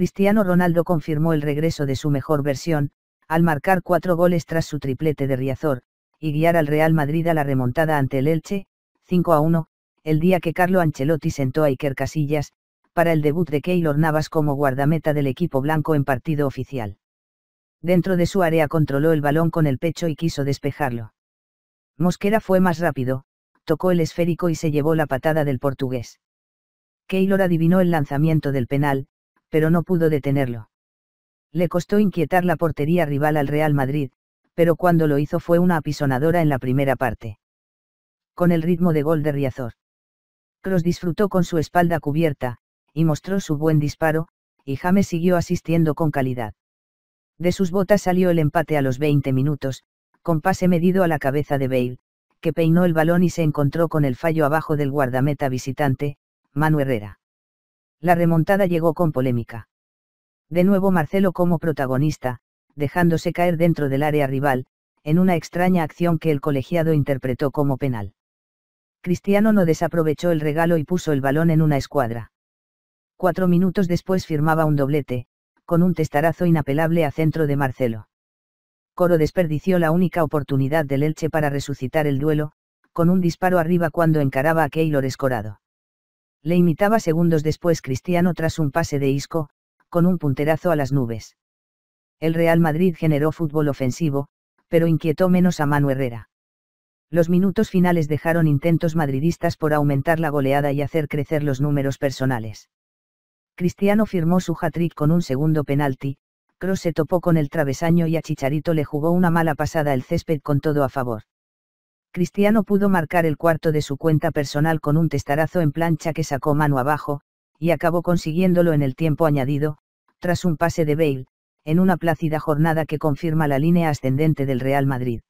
Cristiano Ronaldo confirmó el regreso de su mejor versión, al marcar cuatro goles tras su triplete de Riazor, y guiar al Real Madrid a la remontada ante el Elche, 5 a 1, el día que Carlo Ancelotti sentó a Iker Casillas, para el debut de Keylor Navas como guardameta del equipo blanco en partido oficial. Dentro de su área controló el balón con el pecho y quiso despejarlo. Mosquera fue más rápido, tocó el esférico y se llevó la patada del portugués. Keylor adivinó el lanzamiento del penal, pero no pudo detenerlo. Le costó inquietar la portería rival al Real Madrid, pero cuando lo hizo fue una apisonadora en la primera parte. Con el ritmo de gol de Riazor. Cross disfrutó con su espalda cubierta, y mostró su buen disparo, y James siguió asistiendo con calidad. De sus botas salió el empate a los 20 minutos, con pase medido a la cabeza de Bale, que peinó el balón y se encontró con el fallo abajo del guardameta visitante, Manu Herrera. La remontada llegó con polémica. De nuevo Marcelo como protagonista, dejándose caer dentro del área rival, en una extraña acción que el colegiado interpretó como penal. Cristiano no desaprovechó el regalo y puso el balón en una escuadra. Cuatro minutos después firmaba un doblete, con un testarazo inapelable a centro de Marcelo. Coro desperdició la única oportunidad del Elche para resucitar el duelo, con un disparo arriba cuando encaraba a Keylor Escorado. Le imitaba segundos después Cristiano tras un pase de Isco, con un punterazo a las nubes. El Real Madrid generó fútbol ofensivo, pero inquietó menos a Manu Herrera. Los minutos finales dejaron intentos madridistas por aumentar la goleada y hacer crecer los números personales. Cristiano firmó su hat-trick con un segundo penalti, Cross se topó con el travesaño y a Chicharito le jugó una mala pasada el césped con todo a favor. Cristiano pudo marcar el cuarto de su cuenta personal con un testarazo en plancha que sacó mano abajo, y acabó consiguiéndolo en el tiempo añadido, tras un pase de Bale, en una plácida jornada que confirma la línea ascendente del Real Madrid.